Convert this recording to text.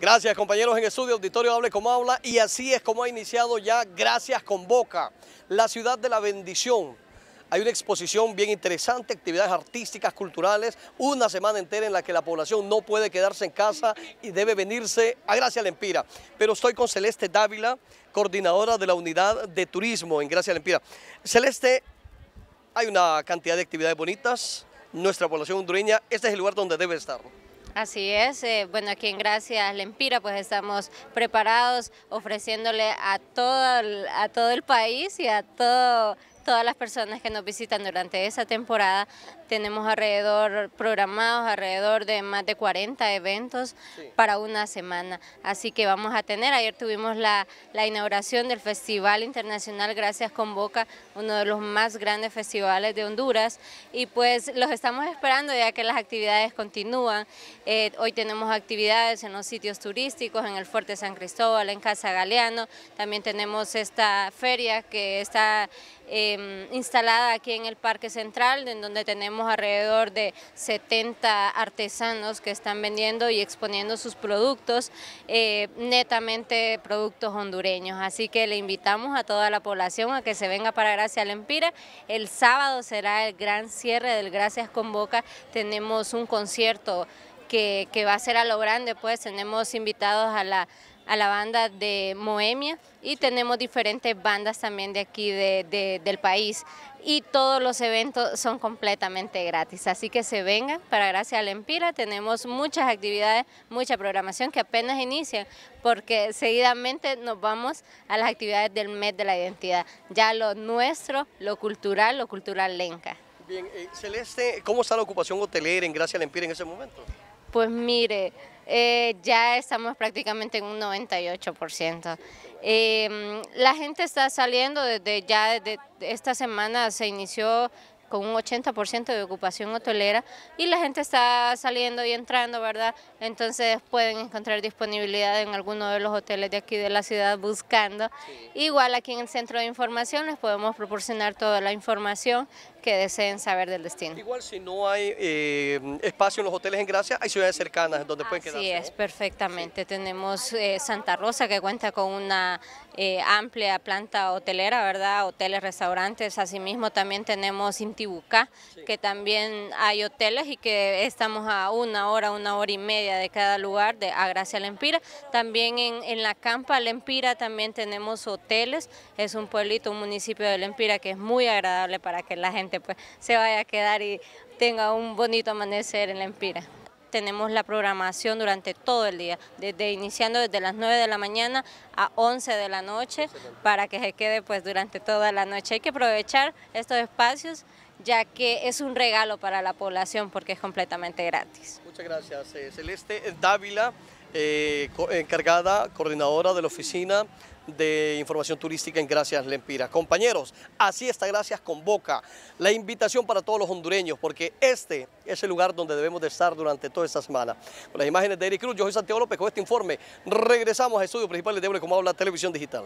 Gracias compañeros en estudio, auditorio Hable como habla y así es como ha iniciado ya Gracias con Boca, la ciudad de la bendición. Hay una exposición bien interesante, actividades artísticas, culturales, una semana entera en la que la población no puede quedarse en casa y debe venirse a Gracia Lempira. Pero estoy con Celeste Dávila, coordinadora de la unidad de turismo en Gracia Lempira. Celeste, hay una cantidad de actividades bonitas, nuestra población hondureña, este es el lugar donde debe estar. Así es, eh, bueno, aquí en Gracias Lempira pues estamos preparados ofreciéndole a todo, a todo el país y a todo todas las personas que nos visitan durante esa temporada. Tenemos alrededor, programados alrededor de más de 40 eventos para una semana. Así que vamos a tener, ayer tuvimos la, inauguración del Festival Internacional Gracias con Boca, uno de los más grandes festivales de Honduras. Y pues los estamos esperando ya que las actividades continúan. Eh, hoy tenemos actividades en los sitios turísticos, en el Fuerte San Cristóbal, en Casa Galeano. También tenemos esta feria que está Em, instalada aquí en el Parque Central, en donde tenemos alrededor de 70 artesanos que están vendiendo y exponiendo sus productos, eh, netamente productos hondureños. Así que le invitamos a toda la población a que se venga para Gracia Lempira. El sábado será el gran cierre del Gracias con Boca. Tenemos un concierto que va a ser a lo grande, pues tenemos invitados a la a la banda de Moemia y tenemos diferentes bandas también de aquí de, del país y todos los eventos son completamente gratis, así que se vengan para gracia a la Empira, tenemos muchas actividades, mucha programación que apenas inicia porque seguidamente nos vamos a las actividades del mes de la identidad, ya lo nuestro, lo cultural, lo cultural lenca. Bien, eh, Celeste, ¿cómo está la ocupación hotelera en gracia a Empira en ese momento? Pues mire, eh, ya estamos prácticamente en un 98%. Eh, la gente está saliendo desde ya desde esta semana se inició con un 80% de ocupación hotelera y la gente está saliendo y entrando, ¿verdad? Entonces pueden encontrar disponibilidad en alguno de los hoteles de aquí de la ciudad buscando. Igual aquí en el centro de información les podemos proporcionar toda la información que deseen saber del destino. Igual si no hay eh, espacio en los hoteles en Gracia, hay ciudades cercanas donde pueden quedarse. Sí, es, perfectamente. Tenemos eh, Santa Rosa que cuenta con una eh, amplia planta hotelera, ¿verdad? Hoteles, restaurantes, asimismo también tenemos que también hay hoteles y que estamos a una hora, una hora y media de cada lugar de Agracia Lempira. También en, en la Campa Lempira también tenemos hoteles, es un pueblito, un municipio de Lempira que es muy agradable para que la gente pues se vaya a quedar y tenga un bonito amanecer en Lempira tenemos la programación durante todo el día, desde iniciando desde las 9 de la mañana a 11 de la noche para que se quede pues durante toda la noche. Hay que aprovechar estos espacios ya que es un regalo para la población porque es completamente gratis. Muchas gracias. Eh, Celeste Dávila, eh, encargada, coordinadora de la oficina de información turística en Gracias Lempira. Compañeros, así está Gracias Convoca. La invitación para todos los hondureños, porque este es el lugar donde debemos de estar durante toda esta semana. Con las imágenes de Eric Cruz, yo soy Santiago López con este informe. Regresamos a estudio principal de Ebre, como habla Televisión Digital.